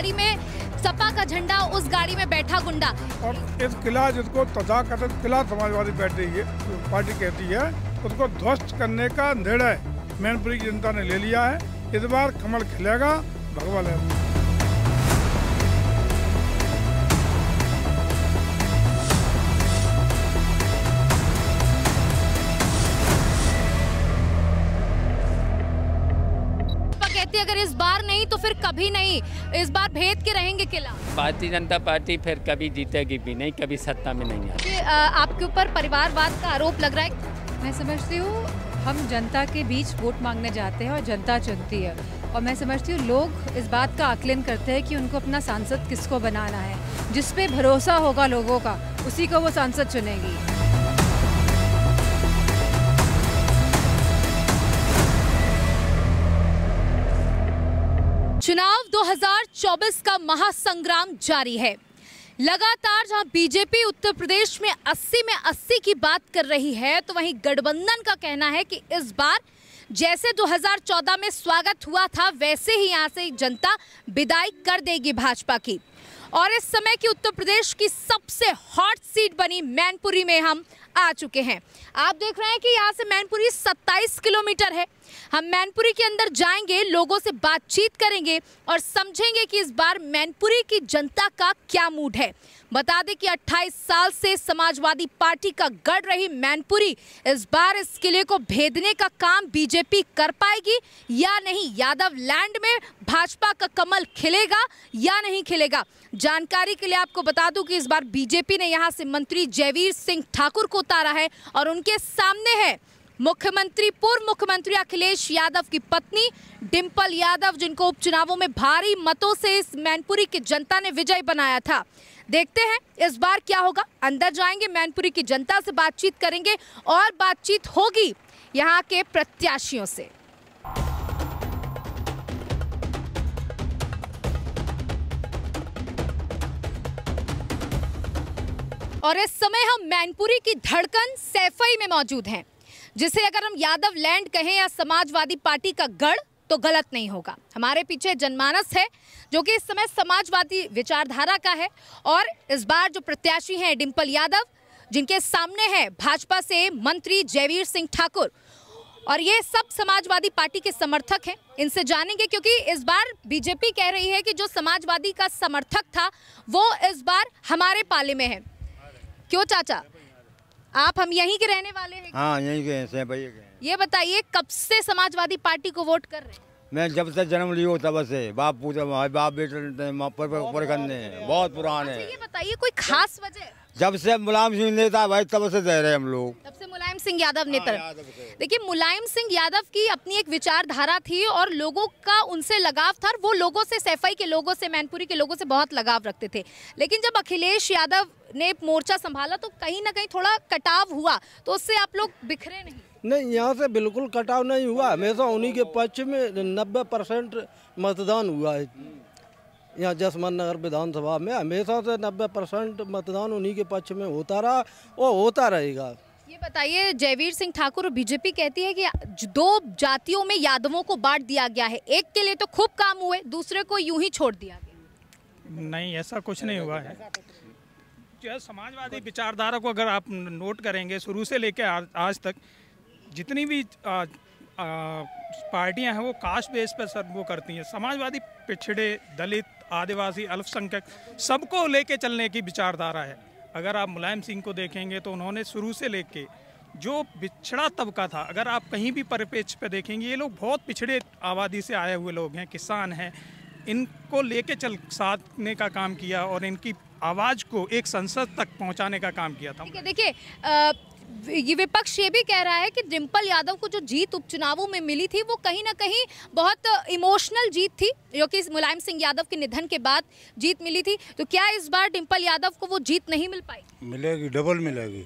गाड़ी में सपा का झंडा उस गाड़ी में बैठा गुंडा और इस किला जिसको तथाकथित किला समाजवादी पार्टी पार्टी कहती है उसको ध्वस्त करने का निर्णय मैनपुरी की जनता ने ले लिया है इस बार कमल खिलेगा भगवान है तो फिर कभी नहीं इस बार भेद के रहेंगे किला भारतीय जनता पार्टी फिर कभी जीतेगी भी नहीं कभी सत्ता में नहीं आती आपके ऊपर परिवारवाद का आरोप लग रहा है मैं समझती हूँ हम जनता के बीच वोट मांगने जाते हैं और जनता चुनती है और मैं समझती हूँ लोग इस बात का आकलन करते हैं कि उनको अपना सांसद किसको बनाना है जिसपे भरोसा होगा लोगों का उसी को वो सांसद चुनेगी चुनाव 2024 का महासंग्राम जारी है लगातार जहां बीजेपी उत्तर प्रदेश में 80 में 80 की बात कर रही है तो वहीं गठबंधन का कहना है कि इस बार जैसे 2014 में स्वागत हुआ था वैसे ही यहां से जनता विदाई कर देगी भाजपा की और इस समय की उत्तर प्रदेश की सबसे हॉट सीट बनी मैनपुरी में हम आ चुके हैं आप देख रहे हैं कि यहाँ से मैनपुरी 27 किलोमीटर है हम मैनपुरी के अंदर जाएंगे लोगों से बातचीत करेंगे और समझेंगे कि इस बार मैनपुरी की जनता का क्या मूड है बता दें कि 28 साल से समाजवादी पार्टी का गढ़ रही मैनपुरी इस बार इस किले को भेदने का काम बीजेपी कर पाएगी या नहीं यादव लैंड में भाजपा का कमल खिलेगा या नहीं खिलेगा जानकारी के लिए आपको बता दूं कि इस बार बीजेपी ने यहां से मंत्री जयवीर सिंह ठाकुर को उतारा है और उनके सामने है मुख्यमंत्री पूर्व मुख्यमंत्री अखिलेश यादव की पत्नी डिम्पल यादव जिनको उपचुनावों में भारी मतों से इस मैनपुरी की जनता ने विजय बनाया था देखते हैं इस बार क्या होगा अंदर जाएंगे मैनपुरी की जनता से बातचीत करेंगे और बातचीत होगी यहाँ के प्रत्याशियों से और इस समय हम मैनपुरी की धड़कन सैफई में मौजूद हैं जिसे अगर हम यादव लैंड कहें या समाजवादी पार्टी का गढ़ तो गलत नहीं होगा हमारे पीछे जनमानस है जो कि इस समय समाजवादी विचारधारा का है और इस बार जो प्रत्याशी हैं डिम्पल यादव जिनके सामने है भाजपा से मंत्री जयवीर सिंह ठाकुर और ये सब समाजवादी पार्टी के समर्थक हैं इनसे जानेंगे क्योंकि इस बार बीजेपी कह रही है कि जो समाजवादी का समर्थक था वो इस बार हमारे पाले में है क्यों चाचा आप हम यहीं के रहने वाले हैं हाँ यहीं के हैं ये बताइए कब से समाजवादी पार्टी को वोट कर रहे हैं मैं जब से जन्म लियो तब से बाप पूजा भाई बाप बेटे ने तो बहुत पुराने अच्छा, बताइए कोई खास वजह जब से मुलायम सिंह नेता भाई तब से दे रहे हम लोग तब से मुलायम सिंह यादव हाँ, नेता देखिए मुलायम सिंह यादव की अपनी एक विचारधारा थी और लोगों का उनसे लगाव था वो लोगों से सैफाई के लोगों से मैनपुरी के लोगों से बहुत लगाव रखते थे लेकिन जब अखिलेश यादव ने मोर्चा संभाला तो कहीं ना कहीं थोड़ा कटाव हुआ तो उससे आप लोग बिखरे नहीं नहीं यहाँ से बिल्कुल कटाव नहीं हुआ हमेशा उन्हीं के पक्ष में नब्बे परसेंट मतदान हुआ है यहाँ जसमान नगर विधानसभा में हमेशा से नब्बे परसेंट मतदान उन्हीं के पक्ष में होता रहा और होता रहेगा ये बताइए जयवीर सिंह ठाकुर बीजेपी कहती है कि दो जातियों में यादवों को बांट दिया गया है एक के लिए तो खूब काम हुए दूसरे को यूं ही छोड़ दिया गया नहीं ऐसा कुछ नहीं हुआ है जो समाजवादी विचारधारा को अगर आप नोट करेंगे शुरू से लेकर आज तक जितनी भी आ, आ, पार्टियां हैं वो कास्ट बेस पर सब वो करती हैं समाजवादी पिछड़े दलित आदिवासी अल्पसंख्यक सबको लेके चलने की विचारधारा है अगर आप मुलायम सिंह को देखेंगे तो उन्होंने शुरू से लेके जो पिछड़ा तबका था अगर आप कहीं भी परिपेक्ष पे देखेंगे ये लोग बहुत पिछड़े आबादी से आए हुए लोग हैं किसान हैं इनको लेके चल साधने का काम किया और इनकी आवाज़ को एक संसद तक पहुंचाने का काम किया था देखिए ये विपक्ष ये भी कह रहा है कि डिम्पल यादव को जो जीत उपचुनावों में मिली थी वो कहीं ना कहीं बहुत इमोशनल जीत थी जो कि मुलायम सिंह यादव के निधन के बाद जीत मिली थी तो क्या इस बार डिम्पल यादव को वो जीत नहीं मिल पाई मिलेगी डबल मिलेगी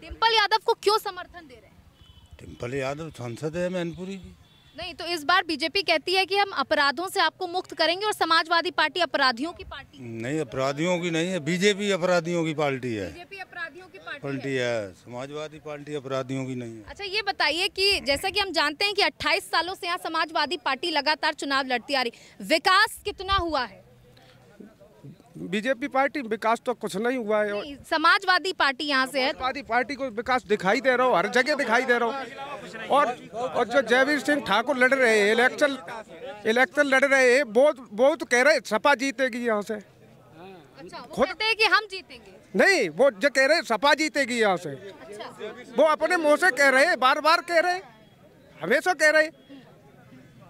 डिम्पल यादव को क्यों समर्थन दे रहे हैं डिम्पल यादव सांसद है मैनपुरी की नहीं तो इस बार बीजेपी कहती है कि हम अपराधों से आपको मुक्त करेंगे और समाजवादी पार्टी अपराधियों की पार्टी नहीं अपराधियों की नहीं है बीजेपी अपराधियों की पार्टी है बीजेपी अपराधियों की पार्टी, पार्टी है, है। समाजवादी पार्टी अपराधियों की नहीं है अच्छा ये बताइए कि जैसा कि हम जानते हैं कि 28 सालों से यहाँ समाजवादी पार्टी लगातार चुनाव लड़ती आ रही विकास कितना हुआ है बीजेपी पार्टी विकास तो कुछ नहीं हुआ है समाजवादी पार्टी यहाँ से है समाजवादी पार्टी को विकास दिखाई दे रहा हो हर जगह दिखाई दे रहा हो और और जो जयवीर सिंह ठाकुर लड़ रहे हैं इलेक्शन इलेक्शन लड़ रहे हैं बहुत बहुत कह रहे सपा जीतेगी यहाँ से अच्छा, खुद कि हम जीतेंगे नहीं वो जो कह रहे सपा जीतेगी यहाँ से अच्छा। वो अपने मुँह से कह रहे बार बार कह रहे हमेशा कह रहे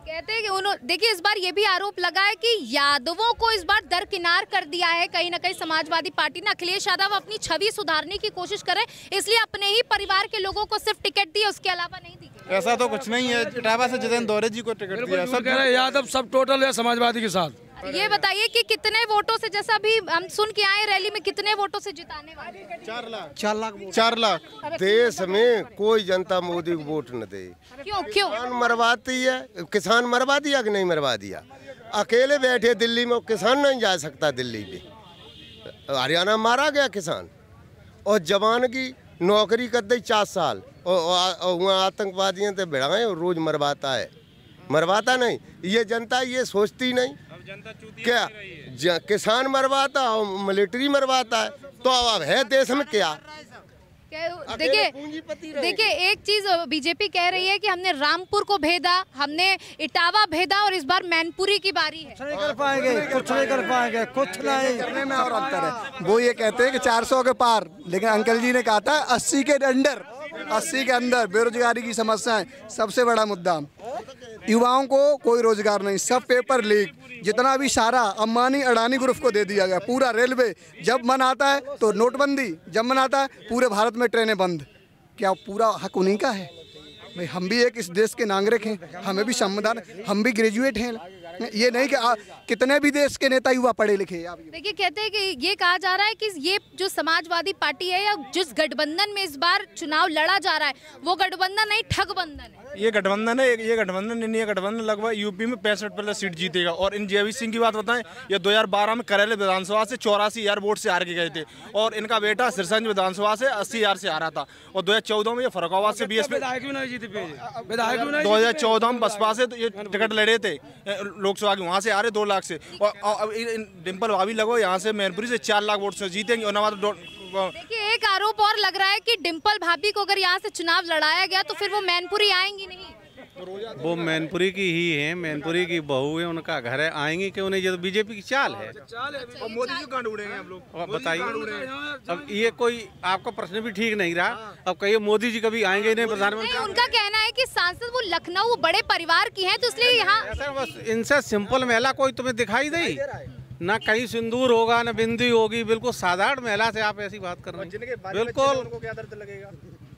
कहते हैं कि उन्होंने देखिए इस बार ये भी आरोप लगा है कि यादवों को इस बार दरकिनार कर दिया है कहीं ना कहीं समाजवादी पार्टी ने अखिलेश यादव अपनी छवि सुधारने की कोशिश करे इसलिए अपने ही परिवार के लोगों को सिर्फ टिकट दी उसके अलावा नहीं दी ऐसा तो कुछ नहीं है इटावा से जितेंद्र दौरे जी को टिकट दिया सब यादव सब टोटल है समाजवादी के साथ ये बताइए कि कितने वोटों से जैसा अभी हम सुन के आए रैली में कितने वोटों से जिताने वाले चार लाख चार लाख चार लाख देश में कोई जनता मोदी को वोट न दे क्यों क्यों किसान मरवाती है किसान मरवा दिया कि नहीं मरवा दिया अकेले बैठे दिल्ली में किसान नहीं जा सकता दिल्ली में हरियाणा मारा गया किसान और जवान की नौकरी कर दी चार साल और वहाँ आतंकवादियों से तो भिड़ाए रोज मरवाता है मरवाता नहीं ये जनता ये सोचती नहीं जनता चूती क्या किसान मरवाता और मिलिट्री मरवाता है तो अब है देश में क्या देखिए तो देखिए एक चीज बीजेपी कह रही है कि हमने रामपुर को भेदा हमने इटावा भेदा और इस बार मैनपुरी की बारी है कुछ नहीं कर पाएंगे कुछ नहीं कर पाएंगे कुछ नहीं करने में और अंतर है वो ये कहते हैं कि 400 के पार लेकिन अंकल जी ने कहा था 80 के अंडर अस्सी के अंदर बेरोजगारी की समस्या है सबसे बड़ा मुद्दा युवाओं को कोई रोजगार नहीं सब पेपर लीक जितना भी सारा अम्बानी अडानी ग्रुप को दे दिया गया पूरा रेलवे जब मन आता है तो नोटबंदी जब मन आता है पूरे भारत में ट्रेनें बंद क्या पूरा हक उन्हीं का है भाई हम भी एक इस देश के नागरिक हैं हमें भी संविधान हम भी ग्रेजुएट हैं ये नहीं कि आ, कितने भी देश के नेता युवा पढ़े लिखे देखिए कहते हैं कि ये कहा जा रहा है कि ये जो समाजवादी पार्टी है या जिस गठबंधन में इस बार चुनाव लड़ा जा रहा है वो गठबंधन नहीं ठगबंधन है ये गठबंधन है ये गठबंधन इंडिया गठबंधन लगभग यूपी में पैंसठ प्लस सीट जीतेगा और इन जयवीर सिंह की बात बताएं ये 2012 में करेले विधानसभा से चौरासी हजार वोट से हार के गए थे और इनका बेटा सिरसंज विधानसभा से अस्सी हजार से हारा था और 2014 में ये फरुखाबाद से बीएसपी विधायक भी नहीं जीते दो हजार चौदह में बसपा से तो ये टिकट लड़े थे लोकसभा के वहाँ से हारे दो लाख से और डिम्पल भाभी लगो यहाँ से मैनपुरी से चार लाख वोट से जीतेंगे और देखिए एक आरोप और लग रहा है कि डिम्पल भाभी को अगर यहाँ से चुनाव लड़ाया गया तो फिर वो मैनपुरी आएंगी नहीं वो मैनपुरी की ही है मैनपुरी की बहू है उनका घर है आएंगी क्यों नहीं जब तो बीजेपी की चाल है मोदी जी बताइए अब ये कोई आपका प्रश्न भी ठीक नहीं रहा हाँ। अब कहिए मोदी जी कभी आएंगे नहीं प्रधानमंत्री उनका कहना है कि सांसद वो लखनऊ बड़े परिवार की है तो इसलिए यहाँ इनसे सिंपल महिला कोई तुम्हें दिखाई दी ना कहीं सिंदूर होगा ना बिंदी होगी बिल्कुल साधारण महिला से आप ऐसी बात कर रहे हैं बिल्कुल उनको क्या दर्द लगेगा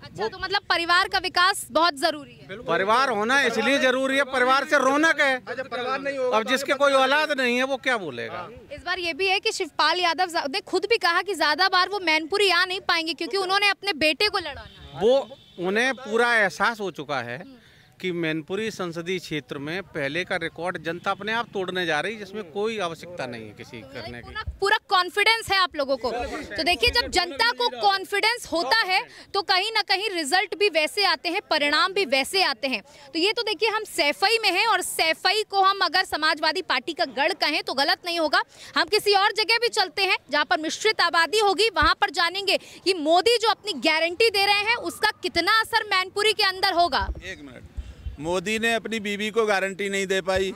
अच्छा तो मतलब परिवार का विकास बहुत जरूरी है परिवार होना इसलिए जरूरी है परिवार से रौनक है अच्छा, परिवार नहीं होगा अब जिसके कोई औलाद नहीं है वो क्या बोलेगा हाँ। इस बार ये भी है कि शिवपाल यादव ने खुद भी कहा कि ज्यादा बार वो मैनपुरी आ नहीं पाएंगे क्योंकि तो उन्होंने अपने बेटे को लड़ाना वो उन्हें पूरा एहसास हो चुका है हम्म। कि मैनपुरी संसदीय क्षेत्र में पहले का रिकॉर्ड जनता अपने आप तोड़ने जा रही है जिसमें कोई आवश्यकता नहीं है किसी करने की पूरा कॉन्फिडेंस है आप लोगों को तो देखिए जब जनता को कॉन्फिडेंस होता है तो कहीं ना कहीं रिजल्ट भी वैसे आते हैं परिणाम भी वैसे आते हैं तो ये तो देखिए हम सैफई में है और सैफई को हम अगर समाजवादी पार्टी का गढ़ कहें तो गलत नहीं होगा हम किसी और जगह भी चलते हैं जहाँ पर मिश्रित आबादी होगी वहाँ पर जानेंगे कि मोदी जो अपनी गारंटी दे रहे हैं उसका कितना असर मैनपुरी के अंदर होगा एक मिनट मोदी ने अपनी बीवी को गारंटी नहीं दे पाई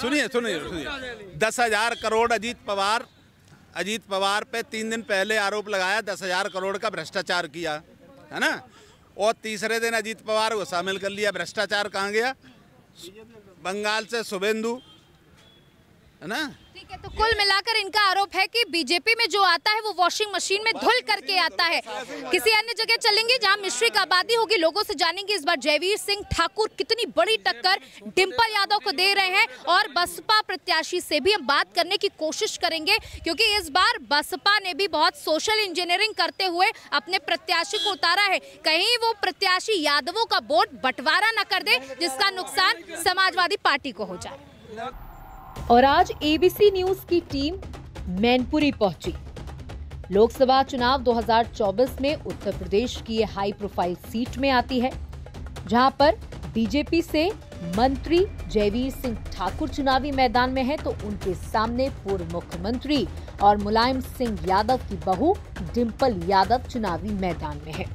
सुनिए सुनिए सुनिए दस हजार करोड़ अजीत पवार अजीत पवार पे तीन दिन पहले आरोप लगाया दस हजार करोड़ का भ्रष्टाचार किया है ना और तीसरे दिन अजीत पवार को शामिल कर लिया भ्रष्टाचार कहाँ गया बंगाल से शुभेंदु है ना ठीक है तो कुल मिलाकर इनका आरोप है कि बीजेपी में जो आता है वो वॉशिंग मशीन में धुल करके आता है किसी अन्य जगह चलेंगे जहां मिश्रिक आबादी होगी लोगों से जानेंगे इस बार जयवीर सिंह ठाकुर कितनी बड़ी टक्कर डिम्पल यादव को दे रहे हैं और बसपा प्रत्याशी से भी हम बात करने की कोशिश करेंगे क्योंकि इस बार बसपा ने भी बहुत सोशल इंजीनियरिंग करते हुए अपने प्रत्याशी को उतारा है कहीं वो प्रत्याशी यादवों का वोट बंटवारा न कर दे जिसका नुकसान समाजवादी पार्टी को हो जाए और आज एबीसी न्यूज की टीम मैनपुरी पहुंची लोकसभा चुनाव 2024 में उत्तर प्रदेश की ये हाई प्रोफाइल सीट में आती है जहां पर बीजेपी से मंत्री जयवीर सिंह ठाकुर चुनावी मैदान में हैं तो उनके सामने पूर्व मुख्यमंत्री और मुलायम सिंह यादव की बहू डिम्पल यादव चुनावी मैदान में है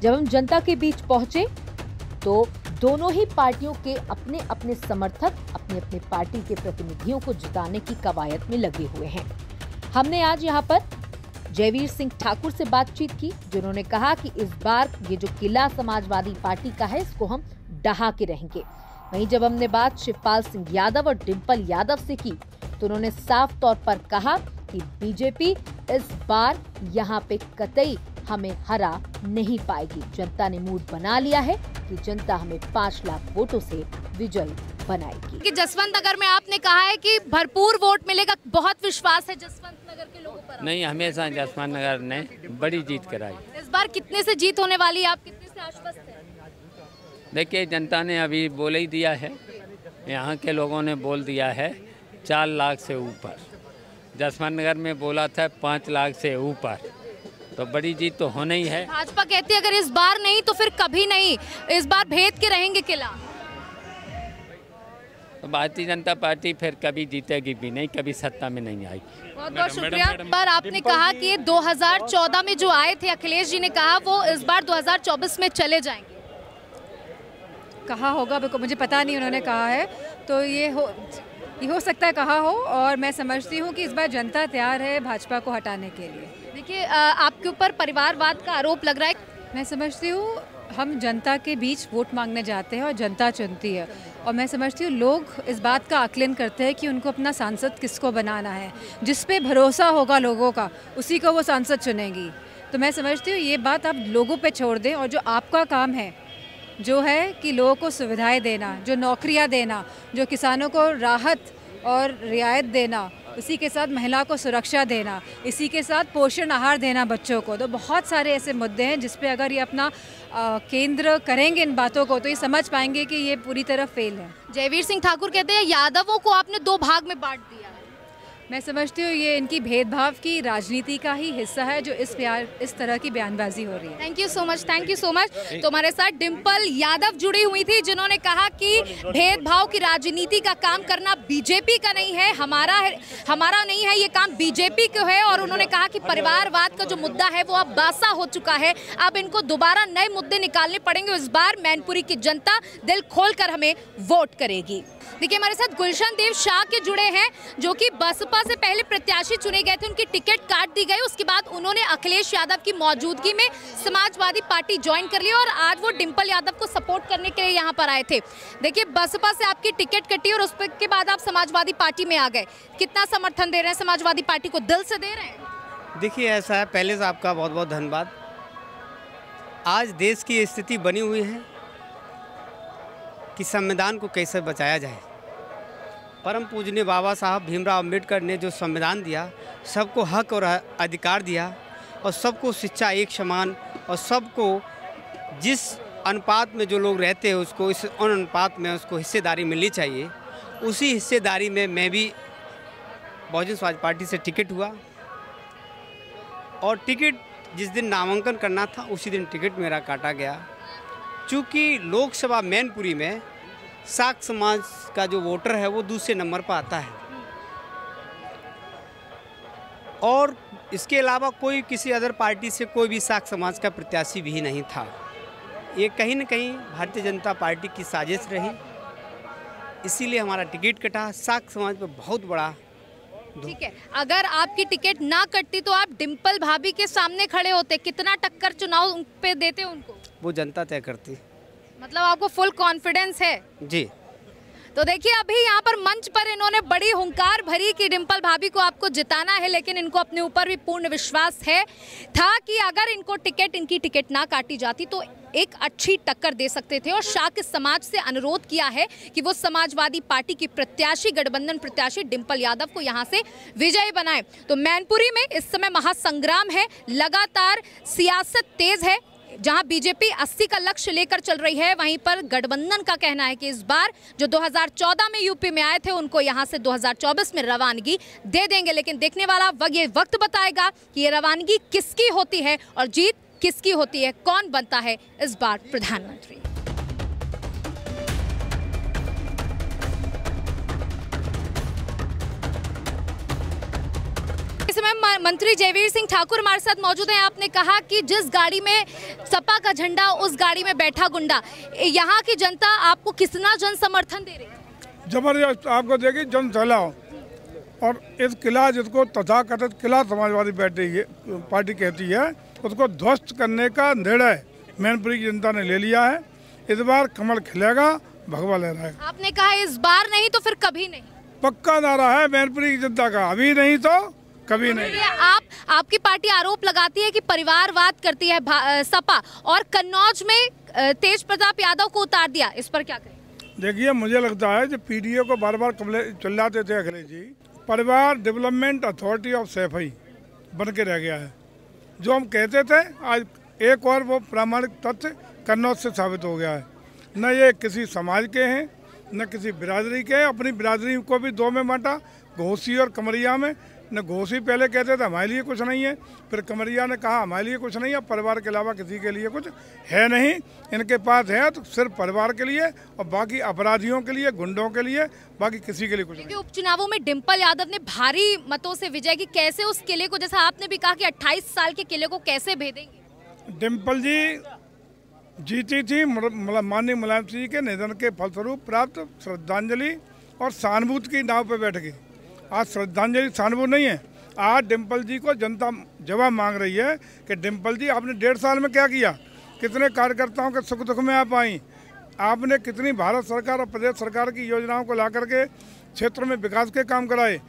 जब हम जनता के बीच पहुंचे तो दोनों ही पार्टियों के अपने अपने समर्थक अपने अपने पार्टी के प्रतिनिधियों को जिताने की कवायद में लगे हुए हैं हमने आज यहाँ पर जयवीर सिंह ठाकुर से बातचीत की जिन्होंने कहा कि इस बार ये जो किला समाजवादी पार्टी का है इसको हम डहा के रहेंगे वहीं जब हमने बात शिवपाल सिंह यादव और डिंपल यादव से की तो उन्होंने साफ तौर पर कहा कि बीजेपी इस बार यहाँ पे कतई हमें हरा नहीं पाएगी जनता ने मूड बना लिया है कि जनता हमें पाँच लाख वोटों से विजयी बनाएगी कि जसवंत नगर में आपने कहा है कि भरपूर वोट मिलेगा बहुत विश्वास है जसवंत नगर के लोगों पर नहीं हमेशा जसवंत नगर ने बड़ी जीत कराई इस बार कितने से जीत होने वाली है आप कितने से आश्वस्त हैं देखिए जनता ने अभी बोल ही दिया है यहाँ के लोगों ने बोल दिया है चार लाख से ऊपर जसवंत नगर में बोला था पाँच लाख से ऊपर तो बड़ी जीत तो होना ही है भाजपा कहती है अगर इस बार नहीं तो फिर कभी नहीं इस बार भेद के रहेंगे किला तो भारतीय जनता पार्टी फिर कभी जीतेगी भी नहीं कभी सत्ता में नहीं आएगी बहुत बहुत शुक्रिया पर आपने कहा कि 2014 में जो आए थे अखिलेश जी ने कहा वो इस बार 2024 में चले जाएंगे कहा होगा बिल्कुल मुझे पता नहीं उन्होंने कहा है तो ये हो ये हो सकता है कहा हो और मैं समझती हूँ कि इस बार जनता तैयार है भाजपा को हटाने के लिए देखिए आपके ऊपर परिवारवाद का आरोप लग रहा है मैं समझती हूँ हम जनता के बीच वोट मांगने जाते हैं और जनता चुनती है और मैं समझती हूँ लोग इस बात का आकलन करते हैं कि उनको अपना सांसद किसको बनाना है जिस पे भरोसा होगा लोगों का उसी को वो सांसद चुनेगी तो मैं समझती हूँ ये बात आप लोगों पे छोड़ दें और जो आपका काम है जो है कि लोगों को सुविधाएं देना जो नौकरियाँ देना जो किसानों को राहत और रियायत देना उसी के साथ महिला को सुरक्षा देना इसी के साथ पोषण आहार देना बच्चों को तो बहुत सारे ऐसे मुद्दे हैं जिसपे अगर ये अपना आ, केंद्र करेंगे इन बातों को तो ये समझ पाएंगे कि ये पूरी तरह फेल है जयवीर सिंह ठाकुर कहते हैं यादवों को आपने दो भाग में बांट दिया मैं समझती हूँ ये इनकी भेदभाव की राजनीति का ही हिस्सा है जो इस प्यार इस तरह की बयानबाजी हो रही है thank you so much thank you so much तो हमारे साथ डिम्पल यादव जुड़ी हुई थी जिन्होंने कहा कि भेदभाव की राजनीति का काम करना बीजेपी का नहीं है हमारा है हमारा नहीं है ये काम बीजेपी का है और उन्होंने कहा कि परिवारवाद का जो मुद्दा है वो अब बासा हो चुका है अब इनको दोबारा नए मुद्दे निकालने पड़ेंगे इस बार मैनपुरी की जनता दिल खोल हमें वोट करेगी देखिए हमारे साथ गुलशन देव शाह के जुड़े हैं जो कि बसपा लोकसभा से पहले प्रत्याशी चुने गए थे उनकी टिकट काट दी गई उसके बाद उन्होंने अखिलेश यादव की मौजूदगी में समाजवादी पार्टी ज्वाइन कर लिया और आज वो डिम्पल यादव को सपोर्ट करने के लिए यहाँ पर आए थे देखिए बसपा से आपकी टिकट कटी और उसके बाद आप समाजवादी पार्टी में आ गए कितना समर्थन दे रहे हैं समाजवादी पार्टी को दिल से दे रहे हैं देखिए ऐसा है पहले से आपका बहुत बहुत धन्यवाद आज देश की स्थिति बनी हुई है कि संविधान को कैसे बचाया जाए परम पूजनीय बाबा साहब भीमराव अम्बेडकर ने जो संविधान दिया सबको हक और अधिकार दिया और सबको शिक्षा एक समान और सबको जिस अनुपात में जो लोग रहते हैं उसको इस अनुपात में उसको हिस्सेदारी मिलनी चाहिए उसी हिस्सेदारी में मैं भी बहुजन समाज पार्टी से टिकट हुआ और टिकट जिस दिन नामांकन करना था उसी दिन टिकट मेरा काटा गया चूँकि लोकसभा मैनपुरी में साक्ष समाज का जो वोटर है वो दूसरे नंबर पर आता है और इसके अलावा कोई किसी अदर पार्टी से कोई भी साक्ष समाज का प्रत्याशी भी नहीं था ये कहीं ना कहीं भारतीय जनता पार्टी की साजिश रही इसीलिए हमारा टिकट कटा साक्ष समाज पर बहुत बड़ा ठीक है अगर आपकी टिकट ना कटती तो आप डिम्पल भाभी के सामने खड़े होते कितना टक्कर चुनाव पे देते उनको वो जनता तय करती मतलब आपको फुल कॉन्फिडेंस है जी तो देखिए अभी यहाँ पर मंच पर इन्होंने बड़ी हुंकार भरी कि डिंपल भाभी को आपको जिताना है लेकिन इनको अपने ऊपर भी पूर्ण विश्वास है था कि अगर इनको टिकट इनकी टिकट ना काटी जाती तो एक अच्छी टक्कर दे सकते थे और शाह के समाज से अनुरोध किया है कि वो समाजवादी पार्टी की प्रत्याशी गठबंधन प्रत्याशी डिंपल यादव को यहाँ से विजय बनाए तो मैनपुरी में इस समय महासंग्राम है लगातार सियासत तेज है जहां बीजेपी 80 का लक्ष्य लेकर चल रही है वहीं पर गठबंधन का कहना है कि इस बार जो 2014 में यूपी में आए थे उनको यहां से 2024 में रवानगी दे देंगे लेकिन देखने वाला वग ये वक्त बताएगा कि ये रवानगी किसकी होती है और जीत किसकी होती है कौन बनता है इस बार प्रधानमंत्री मंत्री जयवीर सिंह ठाकुर हमारे साथ मौजूद हैं आपने कहा कि जिस गाड़ी में सपा का झंडा उस गाड़ी में बैठा गुंडा यहाँ की जनता आपको कितना जन समर्थन दे रही जबरदस्त आपको देगी जन फैलाओ और इस किला जिसको तथाकथित किला समाजवादी पार्टी पार्टी कहती है उसको ध्वस्त करने का निर्णय मैनपुरी की जनता ने ले लिया है इस बार कमल खिलेगा भगवा लहराएगा आपने कहा इस बार नहीं तो फिर कभी नहीं पक्का नारा है मैनपुरी की जनता का अभी नहीं तो कभी नहीं आप आपकी पार्टी आरोप लगाती है कि परिवारवाद करती है सपा और कन्नौज में तेज प्रताप यादव को उतार दिया इस पर क्या देखिए मुझे लगता है जो पीडीओ को बार बार कमले चिल्लाते थे अखिलेश जी परिवार डेवलपमेंट अथॉरिटी ऑफ सेफई बन के रह गया है जो हम कहते थे आज एक और वो प्रामाणिक तथ्य कन्नौज से साबित हो गया है न ये किसी समाज के हैं न किसी बिरादरी के अपनी बिरादरी को भी दो में बांटा घोसी और कमरिया में न घोसी पहले कहते थे हमारे लिए कुछ नहीं है फिर कमरिया ने कहा हमारे लिए कुछ नहीं है परिवार के अलावा किसी के लिए कुछ है नहीं इनके पास है तो सिर्फ परिवार के लिए और बाकी अपराधियों के लिए गुंडों के लिए बाकी किसी के लिए कुछ नहीं उपचुनावों में डिम्पल यादव ने भारी मतों से विजय की कैसे उस किले को जैसा आपने भी कहा कि अट्ठाईस साल के किले को कैसे भेदेंगे डिम्पल जी जीती थी माननीय मुलायम सिंह के निधन के फलस्वरूप प्राप्त श्रद्धांजलि और सहानुभूति की नाव पर बैठ गई आज श्रद्धांजलि छानबू नहीं है आज डिम्पल जी को जनता जवाब मांग रही है कि डिम्पल जी आपने डेढ़ साल में क्या किया कितने कार्यकर्ताओं के सुख दुख में आप आई आपने कितनी भारत सरकार और प्रदेश सरकार की योजनाओं को ला करके क्षेत्र में विकास के काम कराए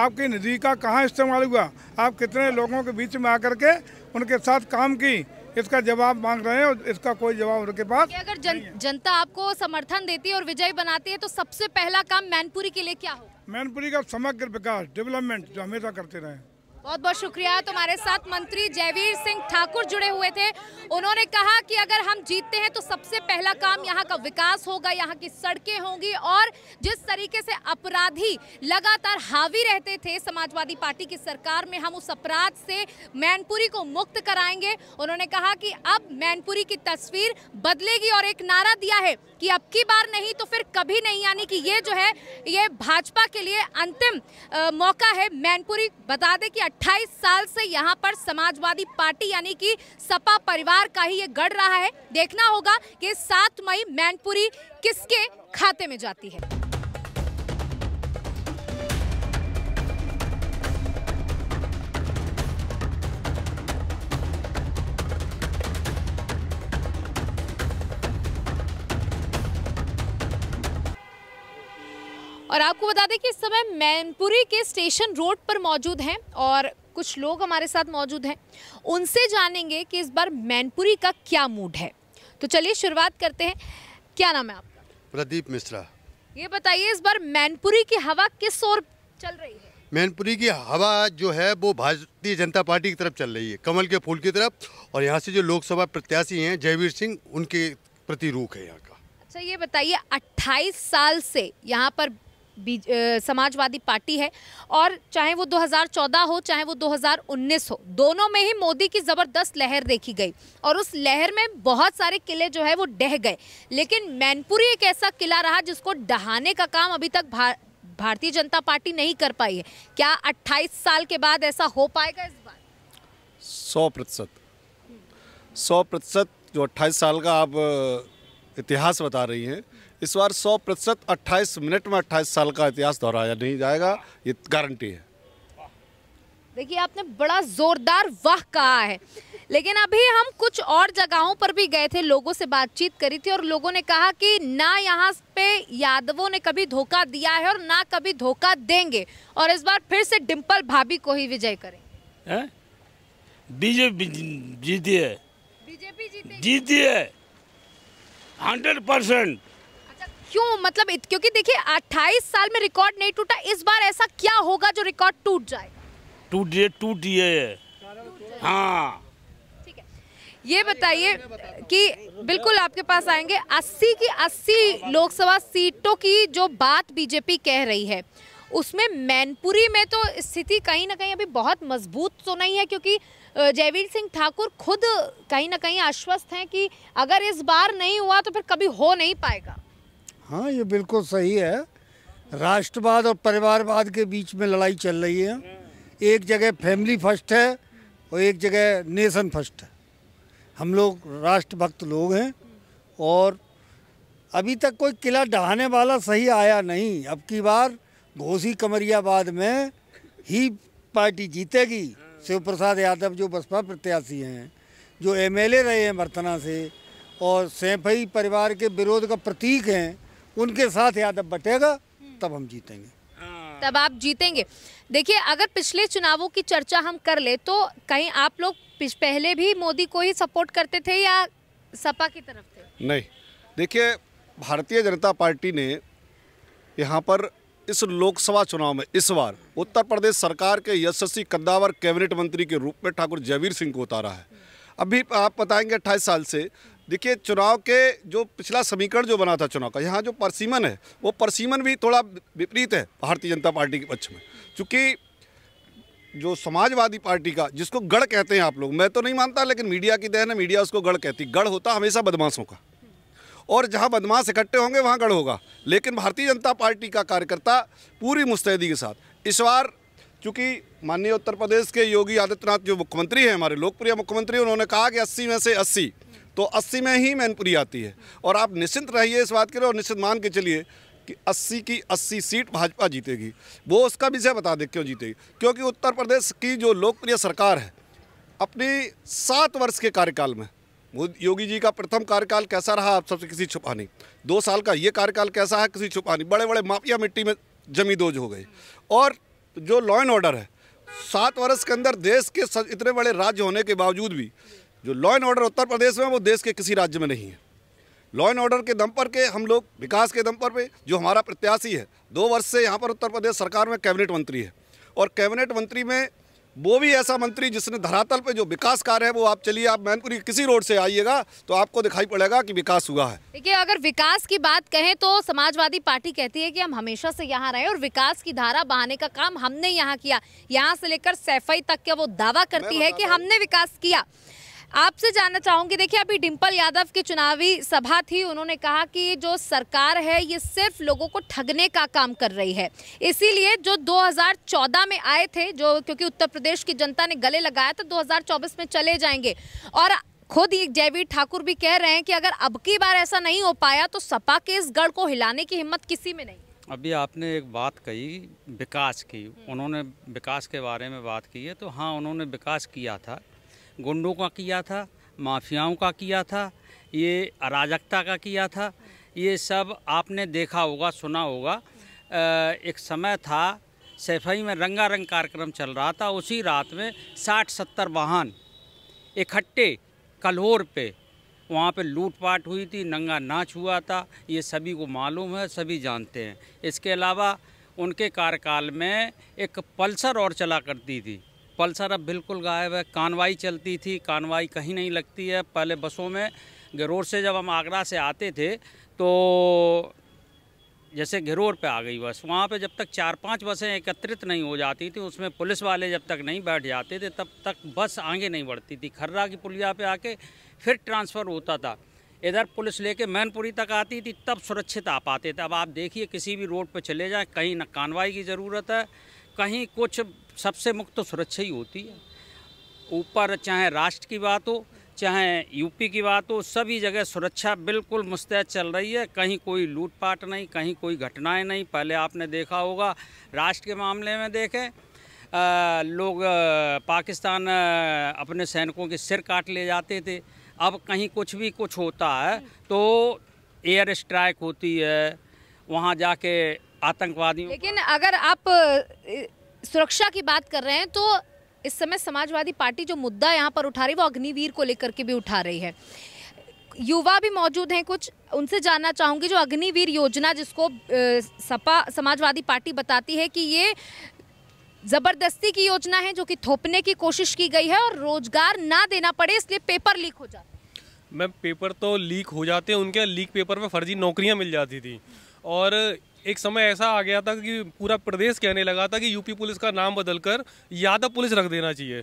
आपकी निधि का कहाँ इस्तेमाल हुआ आप कितने लोगों के बीच में आकर के उनके साथ काम की इसका जवाब मांग रहे हैं और इसका कोई जवाब उनके पास अगर जन, जनता आपको समर्थन देती है और विजय बनाती है तो सबसे पहला काम मैनपुरी के लिए क्या हो मैनपुरी का समग्र विकास डेवलपमेंट जो हमेशा करते रहें बहुत बहुत शुक्रिया तो हमारे साथ मंत्री जयवीर सिंह ठाकुर जुड़े हुए थे उन्होंने कहा कि अगर हम जीतते हैं तो सबसे पहला काम यहाँ का विकास होगा यहाँ की सड़कें होंगी और जिस तरीके से अपराधी लगातार हावी रहते थे समाजवादी पार्टी की सरकार में हम उस अपराध से मैनपुरी को मुक्त कराएंगे उन्होंने कहा कि अब मैनपुरी की तस्वीर बदलेगी और एक नारा दिया है कि अब की बार नहीं तो फिर कभी नहीं यानी कि ये जो है ये भाजपा के लिए अंतिम आ, मौका है मैनपुरी बता दे कि 28 साल से यहाँ पर समाजवादी पार्टी यानी कि सपा परिवार का ही ये गढ़ रहा है देखना होगा कि सात मई मैनपुरी किसके खाते में जाती है और आपको बता दें कि इस समय मैनपुरी के स्टेशन रोड पर मौजूद हैं और कुछ लोग हमारे साथ मौजूद हैं उनसे जानेंगे कि इस बार मैनपुरी का क्या मूड है तो चलिए शुरुआत करते हैं क्या नाम है आपका प्रदीप मिश्रा ये बताइए इस बार मैनपुरी की हवा किस ओर चल रही है मैनपुरी की हवा जो है वो भारतीय जनता पार्टी की तरफ चल रही है कमल के फूल की तरफ और यहाँ से जो लोकसभा प्रत्याशी हैं जयवीर सिंह उनके प्रति रूख है यहाँ का अच्छा ये बताइए 28 साल से यहाँ पर समाजवादी पार्टी है और चाहे वो 2014 हो चाहे वो 2019 हो दोनों में ही मोदी की ज़बरदस्त लहर देखी गई और उस लहर में बहुत सारे किले जो है वो डह गए लेकिन मैनपुरी एक ऐसा किला रहा जिसको डहाने का काम अभी तक भा, भारतीय जनता पार्टी नहीं कर पाई है क्या 28 साल के बाद ऐसा हो पाएगा इस बार सौ प्रतिशत सौ प्रतिशत जो अट्ठाईस साल का आप इतिहास बता रही हैं इस बार सौ प्रतिशत अट्ठाईस मिनट में अट्ठाईस साल का इतिहास दोहराया नहीं जाएगा ये गारंटी है देखिए आपने बड़ा जोरदार वाह कहा है लेकिन अभी हम कुछ और जगहों पर भी गए थे लोगों से बातचीत करी थी और लोगों ने कहा कि ना यहाँ पे यादवों ने कभी धोखा दिया है और ना कभी धोखा देंगे और इस बार फिर से डिम्पल भाभी को ही विजय करें बीजेपी जीती है बीजेपी जीती है हंड्रेड परसेंट क्यों मतलब इत, क्योंकि देखिए 28 साल में रिकॉर्ड नहीं टूटा इस बार ऐसा क्या होगा जो रिकॉर्ड टूट जाए टूट ये टूट ये हाँ ये बताइए कि बिल्कुल आपके पास आएंगे 80 की 80 लोकसभा सीटों की जो बात बीजेपी कह रही है उसमें मैनपुरी में तो स्थिति कहीं ना कहीं अभी बहुत मजबूत तो नहीं है क्योंकि जयवीर सिंह ठाकुर खुद कहीं ना कहीं आश्वस्त हैं कि अगर इस बार नहीं हुआ तो फिर कभी हो नहीं पाएगा हाँ ये बिल्कुल सही है राष्ट्रवाद और परिवारवाद के बीच में लड़ाई चल रही है एक जगह फैमिली फर्स्ट है और एक जगह नेशन फर्स्ट है हम लोग राष्ट्रभक्त लोग हैं और अभी तक कोई किला ढहाने वाला सही आया नहीं अब की बार घोसी कमरियाबाद में ही पार्टी जीतेगी शिव प्रसाद यादव जो बसपा प्रत्याशी हैं जो एमएलए रहे हैं बर्तना से और सैफई परिवार के विरोध का प्रतीक हैं उनके साथ यादव बटेगा तब हम जीतेंगे हाँ। तब आप जीतेंगे देखिए अगर पिछले चुनावों की चर्चा हम कर ले तो कहीं आप लोग पहले भी मोदी को ही सपोर्ट करते थे या सपा की तरफ थे नहीं देखिए भारतीय जनता पार्टी ने यहाँ पर इस लोकसभा चुनाव में इस बार उत्तर प्रदेश सरकार के यशस्वी कद्दावर कैबिनेट मंत्री के रूप में ठाकुर जयवीर सिंह को उतारा है अभी आप बताएंगे अट्ठाईस साल से देखिए चुनाव के जो पिछला समीकरण जो बना था चुनाव का यहाँ जो परसीमन है वो परसीमन भी थोड़ा विपरीत है भारतीय जनता पार्टी के पक्ष में चूँकि जो समाजवादी पार्टी का जिसको गढ़ कहते हैं आप लोग मैं तो नहीं मानता लेकिन मीडिया की देन है मीडिया उसको गढ़ कहती गढ़ होता हमेशा बदमाशों का और जहाँ बदमाश इकट्ठे होंगे वहाँ गढ़ होगा लेकिन भारतीय जनता पार्टी का कार्यकर्ता पूरी मुस्तैदी के साथ इस बार चूँकि माननीय उत्तर प्रदेश के योगी आदित्यनाथ जो मुख्यमंत्री हैं हमारे लोकप्रिय मुख्यमंत्री उन्होंने कहा कि अस्सी में से अस्सी तो अस्सी में ही मैनपुरी आती है और आप निश्चिंत रहिए इस बात के लिए और निश्चित मान के चलिए कि 80 की 80 सीट भाजपा जीतेगी वो उसका विषय बता दे क्यों जीतेगी क्योंकि उत्तर प्रदेश की जो लोकप्रिय सरकार है अपनी सात वर्ष के कार्यकाल में योगी जी का प्रथम कार्यकाल कैसा रहा आप सबसे किसी छुपा नहीं दो साल का ये कार्यकाल कैसा है किसी छुपा नहीं बड़े बड़े माफिया मिट्टी में जमी दोज हो गई और जो लॉ एंड ऑर्डर है सात वर्ष के अंदर देश के इतने बड़े राज्य होने के बावजूद भी जो law and order Uttar Pradesh में वो देश के किसी राज्य में नहीं है लॉ एंड ऑर्डर के दम पर के हम लोग विकास के दम पर पे जो हमारा प्रत्याशी है दो वर्ष से यहाँ पर उत्तर प्रदेश सरकार में कैबिनेट मंत्री है और कैबिनेट मंत्री में वो भी ऐसा मंत्री जिसने धरातल पे जो विकास कार्य है वो आप चलिए आप मैनपुरी किसी रोड से आइएगा तो आपको दिखाई पड़ेगा कि विकास हुआ है देखिए अगर विकास की बात कहें तो समाजवादी पार्टी कहती है कि हम हमेशा से यहाँ रहे और विकास की धारा बहाने का काम हमने यहाँ किया यहाँ से लेकर सैफई तक का वो दावा करती है कि हमने विकास किया आपसे जानना चाहूंगी देखिए अभी डिम्पल यादव की चुनावी सभा थी उन्होंने कहा कि जो सरकार है ये सिर्फ लोगों को ठगने का काम कर रही है इसीलिए जो 2014 में आए थे जो क्योंकि उत्तर प्रदेश की जनता ने गले लगाया था 2024 में चले जाएंगे और खुद ही जयवीर ठाकुर भी कह रहे हैं कि अगर अब की बार ऐसा नहीं हो पाया तो सपा के इस गढ़ को हिलाने की हिम्मत किसी में नहीं अभी आपने एक बात कही विकास की उन्होंने विकास के बारे में बात की है तो हाँ उन्होंने विकास किया था गुंडों का किया था माफियाओं का किया था ये अराजकता का किया था ये सब आपने देखा होगा सुना होगा एक समय था सैफई में रंगारंग कार्यक्रम चल रहा था उसी रात में साठ सत्तर वाहन इकट्ठे कलहोर पे वहाँ पे लूटपाट हुई थी नंगा नाच हुआ था ये सभी को मालूम है सभी जानते हैं इसके अलावा उनके कार्यकाल में एक पल्सर और चला करती थी पल्सर अब बिल्कुल गायब है कानवाई चलती थी कानवाई कहीं नहीं लगती है पहले बसों में गरोर से जब हम आगरा से आते थे तो जैसे घिरोर पे आ गई बस वहाँ पे जब तक चार पांच बसें एकत्रित नहीं हो जाती थी उसमें पुलिस वाले जब तक नहीं बैठ जाते थे तब तक बस आगे नहीं बढ़ती थी खर्रा की पुलिया पे आके फिर ट्रांसफ़र होता था इधर पुलिस लेके मैनपुरी तक आती थी तब सुरक्षित आ पाते थे अब आप देखिए किसी भी रोड पर चले जाएँ कहीं ना कानवाई की ज़रूरत है कहीं कुछ सबसे मुक्त तो सुरक्षा ही होती है ऊपर चाहे राष्ट्र की बात हो चाहे यूपी की बात हो सभी जगह सुरक्षा बिल्कुल मुस्तैद चल रही है कहीं कोई लूटपाट नहीं कहीं कोई घटनाएं नहीं पहले आपने देखा होगा राष्ट्र के मामले में देखें आ, लोग पाकिस्तान अपने सैनिकों के सिर काट ले जाते थे अब कहीं कुछ भी कुछ होता है तो एयर स्ट्राइक होती है वहाँ जाके आतंकवादियों लेकिन अगर आप सुरक्षा की बात कर रहे हैं तो इस समय समाजवादी पार्टी जो मुद्दा यहाँ पर उठा रही है वो अग्निवीर को लेकर के भी उठा रही है युवा भी मौजूद हैं कुछ उनसे जानना चाहूंगी जो अग्निवीर योजना जिसको सपा समाजवादी पार्टी बताती है कि ये जबरदस्ती की योजना है जो कि थोपने की कोशिश की गई है और रोजगार ना देना पड़े इसलिए पेपर लीक हो जाते मैम पेपर तो लीक हो जाते हैं उनके लीक पेपर में फर्जी नौकरियां मिल जाती थी और एक समय ऐसा आ गया था कि पूरा प्रदेश कहने लगा था कि यूपी पुलिस का नाम बदलकर यादव पुलिस रख देना चाहिए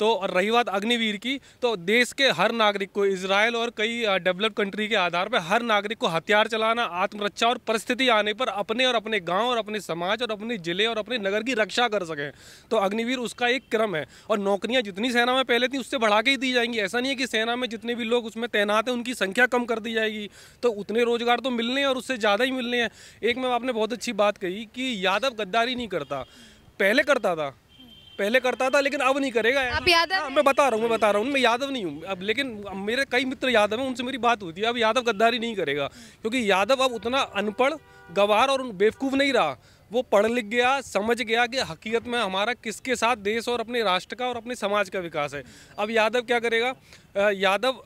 तो रही बात अग्निवीर की तो देश के हर नागरिक को इसराइल और कई डेवलप्ड कंट्री के आधार पर हर नागरिक को हथियार चलाना आत्मरक्षा और परिस्थिति आने पर अपने और अपने गाँव और अपने समाज और अपने ज़िले और अपने नगर की रक्षा कर सकें तो अग्निवीर उसका एक क्रम है और नौकरियाँ जितनी सेना में पहले थी उससे बढ़ा के ही दी जाएंगी ऐसा नहीं है कि सेना में जितने भी लोग उसमें तैनात हैं उनकी संख्या कम कर दी जाएगी तो उतने रोजगार तो मिलने हैं और उससे ज़्यादा ही मिलने हैं एक मैम आपने बहुत अच्छी बात कही कि यादव गद्दारी नहीं करता पहले करता था पहले करता था लेकिन अब नहीं करेगा आप यादव हाँ, मैं बता रहा हूँ मैं बता रहा हूँ मैं यादव नहीं हूँ अब लेकिन मेरे कई मित्र यादव हैं उनसे मेरी बात होती है अब यादव गद्दारी नहीं करेगा क्योंकि यादव अब उतना अनपढ़ गवार और बेवकूफ़ नहीं रहा वो पढ़ लिख गया समझ गया कि हकीकत में हमारा किसके साथ देश और अपने राष्ट्र का और अपने समाज का विकास है अब यादव क्या करेगा यादव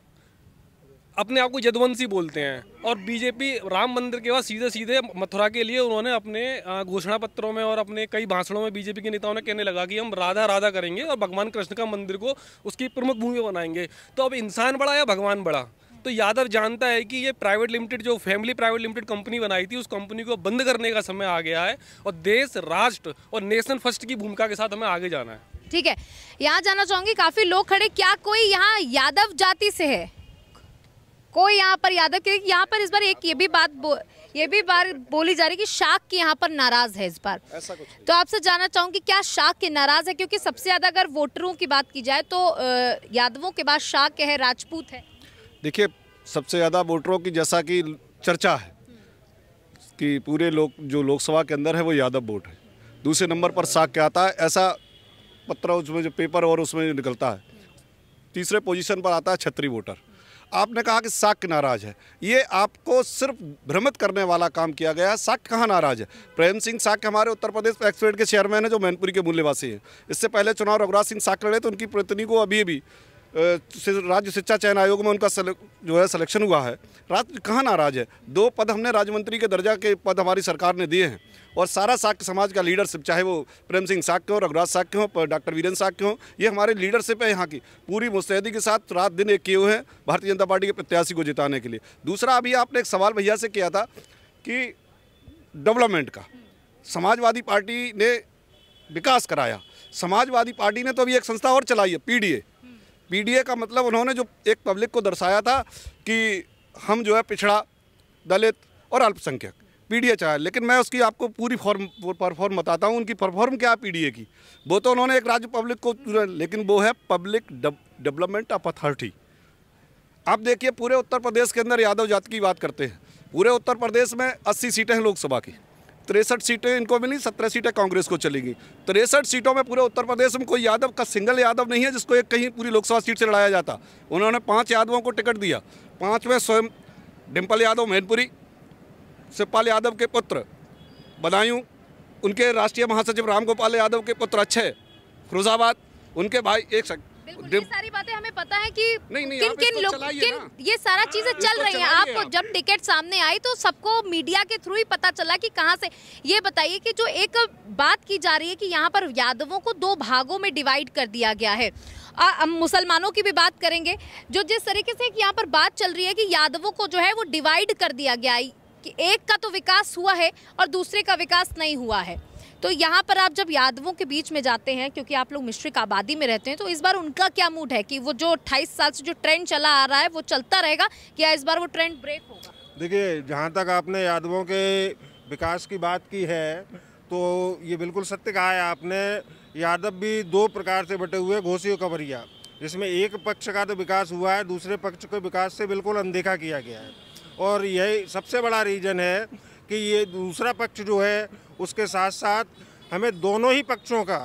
अपने आप को यदवंशी बोलते हैं और बीजेपी राम मंदिर के बाद सीधे सीधे मथुरा के लिए उन्होंने अपने घोषणा पत्रों में और अपने कई भाषणों में बीजेपी के नेताओं ने कहने लगा कि हम राधा राधा करेंगे और भगवान कृष्ण का मंदिर को उसकी प्रमुख भूमि बनाएंगे तो अब इंसान बड़ा या भगवान बड़ा तो यादव जानता है कि ये प्राइवेट लिमिटेड जो फैमिली प्राइवेट लिमिटेड कंपनी बनाई थी उस कंपनी को बंद करने का समय आ गया है और देश राष्ट्र और नेशन फर्स्ट की भूमिका के साथ हमें आगे जाना है ठीक है यहाँ जाना चाहूंगी काफी लोग खड़े क्या कोई यहाँ यादव जाति से है कोई यहाँ पर यादव क्योंकि यहाँ पर इस बार एक ये भी बात बो, ये भी बार बोली जा रही कि शाक की यहाँ पर नाराज है इस बार तो आपसे जानना चाहूंगी क्या शाख के नाराज है क्योंकि सबसे ज्यादा अगर वोटरों की बात की जाए तो यादवों के बाद शाक है राजपूत है देखिए सबसे ज्यादा वोटरों की जैसा की चर्चा है कि पूरे लोग जो लोकसभा के अंदर है वो यादव वोट है दूसरे नंबर पर शाक क्या आता है ऐसा पत्र उसमें जो पेपर और उसमें जो निकलता है तीसरे पोजीशन पर आता है छत्री वोटर आपने कहा कि साक नाराज है ये आपको सिर्फ भ्रमित करने वाला काम किया गया है साक कहाँ नाराज है प्रेम सिंह साक हमारे उत्तर प्रदेश एक्सपेट के चेयरमैन है जो मैनपुरी के मूल्यवासी हैं इससे पहले चुनाव रघुराज सिंह साक लड़े तो उनकी पत्नी को अभी भी राज्य शिक्षा चयन आयोग में उनका सले, जो है सिलेक्शन हुआ है राज्य कहाँ नाराज है दो पद हमने राज्य मंत्री के दर्जा के पद हमारी सरकार ने दिए हैं और सारा साक्य समाज का लीडरशिप चाहे वो प्रेम सिंह साख के हों रघुराज साख के हों डॉक्टर वीरेंद्र साख के हों ये हमारे लीडरशिप है यहाँ की पूरी मुस्तैदी के साथ रात दिन एक किए हुए हैं भारतीय जनता पार्टी के प्रत्याशी को जिताने के लिए दूसरा अभी आपने एक सवाल भैया से किया था कि डेवलपमेंट का समाजवादी पार्टी ने विकास कराया समाजवादी पार्टी ने तो अभी एक संस्था और चलाई है पीडीए पीडीए का मतलब उन्होंने जो एक पब्लिक को दर्शाया था कि हम जो है पिछड़ा दलित और अल्पसंख्यक पीडीए चाहे लेकिन मैं उसकी आपको पूरी फॉर्म परफॉर्म बताता हूँ उनकी परफॉर्म क्या पीडीए की वो तो उन्होंने एक राज्य पब्लिक को लेकिन वो है पब्लिक डेवलपमेंट ऑफ अथॉरिटी आप देखिए पूरे उत्तर प्रदेश के अंदर यादव जाति की बात करते हैं पूरे उत्तर प्रदेश में अस्सी सीटें हैं लोकसभा की तिरसठ सीटें इनको मिली सत्रह सीटें कांग्रेस को चली गई तिरसठ सीटों में पूरे उत्तर प्रदेश में कोई यादव का सिंगल यादव नहीं है जिसको एक कहीं पूरी लोकसभा सीट से लड़ाया जाता उन्होंने पाँच यादवों को टिकट दिया पाँच में स्वयं डिम्पल यादव मैनपुरी शिवपाल यादव के पुत्र बदायूं उनके राष्ट्रीय महासचिव राम गोपाल यादव के पुत्र अच्छे फिरोजाबाद उनके भाई एक सारी बातें हमें पता है कि नहीं, नहीं, किन किन लोग किन ये सारा चीजें चल रही हैं आपको जब टिकट सामने आई तो सबको मीडिया के थ्रू ही पता चला कि कहां से ये बताइए कि जो एक बात की जा रही है कि यहाँ पर यादवों को दो भागों में डिवाइड कर दिया गया है हम मुसलमानों की भी बात करेंगे जो जिस तरीके से यहाँ पर बात चल रही है की यादवों को जो है वो डिवाइड कर दिया गया कि एक का तो विकास हुआ है और दूसरे का विकास नहीं हुआ है तो यहाँ पर आप जब यादवों के बीच में जाते हैं क्योंकि आप लोग मिश्रिक आबादी में रहते हैं तो इस बार उनका क्या मूड है कि वो जो अट्ठाईस साल से जो ट्रेंड चला आ रहा है वो चलता रहेगा या इस बार वो ट्रेंड ब्रेक होगा देखिए जहाँ तक आपने यादवों के विकास की बात की है तो ये बिल्कुल सत्य कहा है आपने यादव भी दो प्रकार से बटे हुए घोषियों का बरिया जिसमें एक पक्ष का तो विकास हुआ है दूसरे पक्ष के विकास से बिल्कुल अनदेखा किया गया है और यही सबसे बड़ा रीजन है कि ये दूसरा पक्ष जो है उसके साथ साथ हमें दोनों ही पक्षों का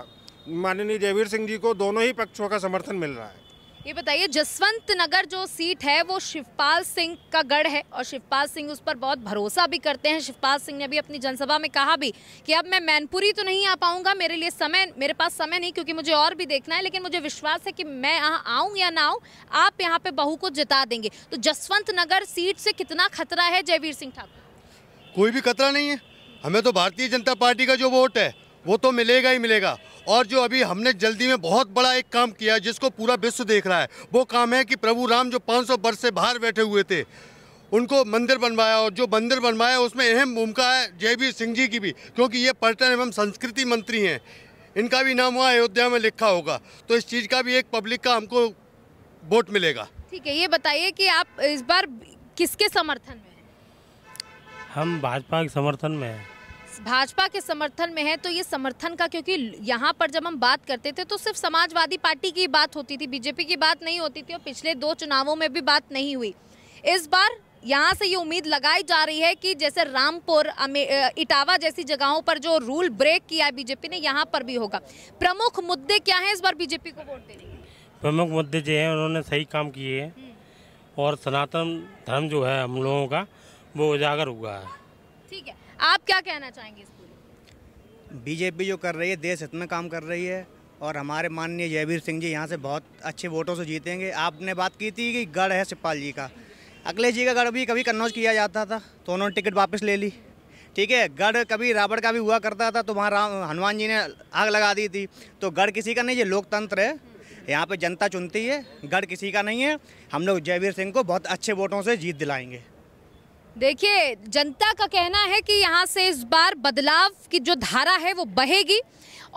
माननीय जयवीर सिंह जी को दोनों ही पक्षों का समर्थन मिल रहा है ये बताइए जसवंत नगर जो सीट है वो शिवपाल सिंह का गढ़ है और शिवपाल सिंह उस पर बहुत भरोसा भी करते हैं शिवपाल सिंह ने भी अपनी जनसभा में कहा भी कि अब मैं मैनपुरी तो नहीं आ पाऊंगा मेरे लिए समय मेरे पास समय नहीं क्योंकि मुझे और भी देखना है लेकिन मुझे विश्वास है कि मैं यहाँ आऊँ या ना आऊँ आप यहाँ पे बहू को जिता देंगे तो जसवंत नगर सीट से कितना खतरा है जयवीर सिंह ठाकुर कोई भी खतरा नहीं है हमें तो भारतीय जनता पार्टी का जो वोट है वो तो मिलेगा ही मिलेगा और जो अभी हमने जल्दी में बहुत बड़ा एक काम किया जिसको पूरा विश्व देख रहा है वो काम है कि प्रभु राम जो 500 वर्ष से बाहर बैठे हुए थे उनको मंदिर बनवाया और जो मंदिर बनवाया उसमें अहम भूमिका है जय भी सिंह जी की भी क्योंकि ये पर्यटन एवं संस्कृति मंत्री हैं इनका भी नाम वहाँ अयोध्या में लिखा होगा तो इस चीज़ का भी एक पब्लिक का हमको वोट मिलेगा ठीक है ये बताइए कि आप इस बार किसके समर्थन में हम भाजपा के समर्थन में हैं भाजपा के समर्थन में है तो ये समर्थन का क्योंकि यहाँ पर जब हम बात करते थे तो सिर्फ समाजवादी पार्टी की बात होती थी बीजेपी की बात नहीं होती थी और पिछले दो चुनावों में भी बात नहीं हुई इस बार यहाँ से ये उम्मीद लगाई जा रही है कि जैसे रामपुर इटावा जैसी जगहों पर जो रूल ब्रेक किया है बीजेपी ने यहाँ पर भी होगा प्रमुख मुद्दे क्या है इस बार बीजेपी को वोट देने प्रमुख मुद्दे जो है उन्होंने सही काम किए हैं हम्म। और सनातन धर्म जो है हम लोगों का वो उजागर हुआ है ठीक है आप क्या कहना चाहेंगे इस पूरे बीजेपी जो कर रही है देश हित में काम कर रही है और हमारे माननीय जयवीर सिंह जी यहाँ से बहुत अच्छे वोटों से जीतेंगे आपने बात की थी कि गढ़ है शिवपाल जी का अखिलेश जी का गढ़ भी कभी कन्नौज किया जाता था तो उन्होंने टिकट वापस ले ली ठीक है गढ़ कभी रावण का भी हुआ करता था तो वहाँ राम हनुमान जी ने आग लगा दी थी तो गढ़ किसी का नहीं ये लोकतंत्र है यहाँ पे जनता चुनती है गढ़ किसी का नहीं है हम लोग जयवीर सिंह को बहुत अच्छे वोटों से जीत दिलाएंगे देखिए जनता का कहना है कि यहाँ से इस बार बदलाव की जो धारा है वो बहेगी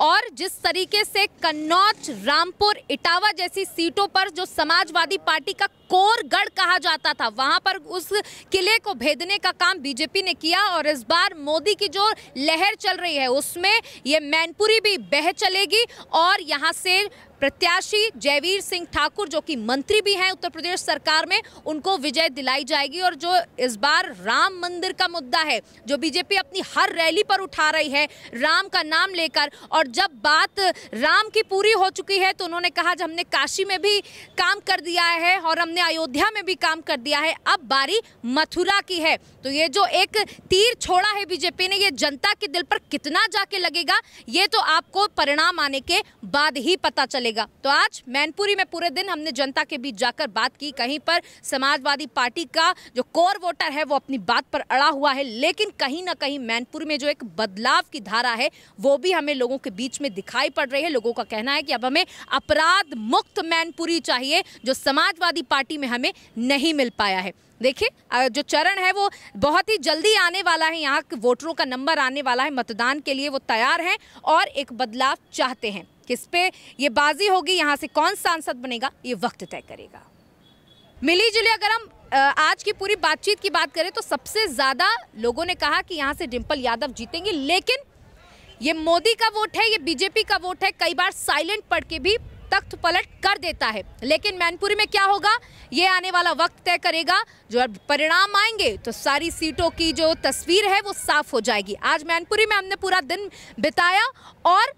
और जिस तरीके से कन्नौज रामपुर इटावा जैसी सीटों पर जो समाजवादी पार्टी का कोरगढ़ कहा जाता था वहां पर उस किले को भेदने का काम बीजेपी ने किया और इस बार मोदी की जो लहर चल रही है उसमें ये मैनपुरी भी बह चलेगी और यहाँ से प्रत्याशी जयवीर सिंह ठाकुर जो कि मंत्री भी हैं उत्तर प्रदेश सरकार में उनको विजय दिलाई जाएगी और जो इस बार राम मंदिर का मुद्दा है जो बीजेपी अपनी हर रैली पर उठा रही है राम का नाम लेकर और जब बात राम की पूरी हो चुकी है तो उन्होंने कहा हमने काशी में भी काम कर दिया है और हमने ने अयोध्या में भी काम कर दिया है अब बारी मथुरा की है तो ये जो एक तीर छोड़ा है बीजेपी ने ये जनता के दिल पर कितना जाके लगेगा ये तो आपको परिणाम आने के बाद ही पता चलेगा तो आज मैनपुरी में पूरे दिन हमने जनता के बीच जाकर बात की कहीं पर समाजवादी पार्टी का जो कोर वोटर है वो अपनी बात पर अड़ा हुआ है लेकिन कहीं ना कहीं मैनपुर में जो एक बदलाव की धारा है वो भी हमें लोगों के बीच में दिखाई पड़ रही है लोगों का कहना है कि अब हमें अपराध मुक्त मैनपुरी चाहिए जो समाजवादी पार्टी क्वांटिटी में हमें नहीं मिल पाया है देखिए जो चरण है वो बहुत ही जल्दी आने वाला है यहाँ वोटरों का नंबर आने वाला है मतदान के लिए वो तैयार हैं और एक बदलाव चाहते हैं किस पे ये बाजी होगी यहाँ से कौन सांसद बनेगा ये वक्त तय करेगा मिली जुली अगर हम आज की पूरी बातचीत की बात करें तो सबसे ज़्यादा लोगों ने कहा कि यहाँ से डिम्पल यादव जीतेंगे लेकिन ये मोदी का वोट है ये बीजेपी का वोट है कई बार साइलेंट पढ़ के भी तख्त पलट कर देता है लेकिन मैनपुरी में क्या होगा ये आने वाला वक्त तय करेगा जो परिणाम आएंगे तो सारी सीटों की जो तस्वीर है वो साफ हो जाएगी आज मैनपुरी में हमने पूरा दिन बिताया और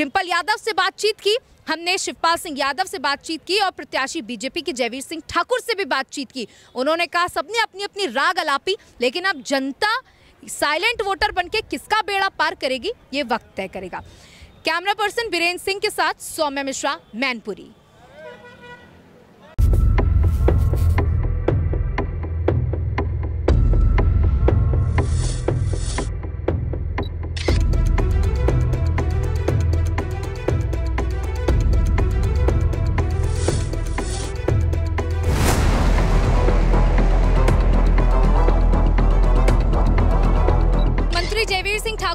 डिम्पल यादव से बातचीत की हमने शिवपाल सिंह यादव से बातचीत की और प्रत्याशी बीजेपी के जयवीर सिंह ठाकुर से भी बातचीत की उन्होंने कहा सबने अपनी अपनी राग अलापी लेकिन अब जनता साइलेंट वोटर बनके किसका बेड़ा पार करेगी ये वक्त तय करेगा कैमरा पर्सन बीरेन्द्र सिंह के साथ सौम्य मिश्रा मैनपुरी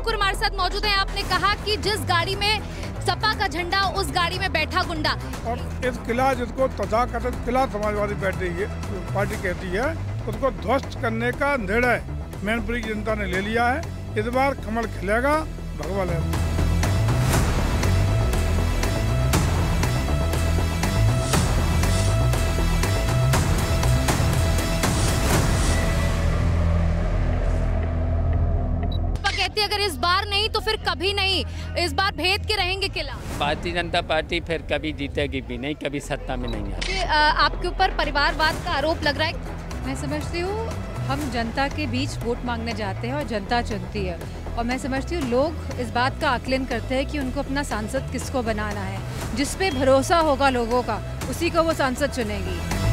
ठाकुर हमारे साथ मौजूद हैं आपने कहा कि जिस गाड़ी में सपा का झंडा उस गाड़ी में बैठा गुंडा और इस किला जिसको तथाकथित किला समाजवादी पार्टी पार्टी कहती है उसको ध्वस्त करने का निर्णय मैनपुरी की जनता ने ले लिया है इस बार कमल खिलेगा भगवान है तो फिर कभी नहीं इस बार भेद के रहेंगे किला भारतीय जनता पार्टी फिर कभी जीतेगी भी नहीं कभी सत्ता में नहीं आती आपके ऊपर परिवारवाद का आरोप लग रहा है मैं समझती हूँ हम जनता के बीच वोट मांगने जाते हैं और जनता चुनती है और मैं समझती हूँ लोग इस बात का आकलन करते हैं कि उनको अपना सांसद किसको बनाना है जिसपे भरोसा होगा लोगों का उसी को वो सांसद चुनेगी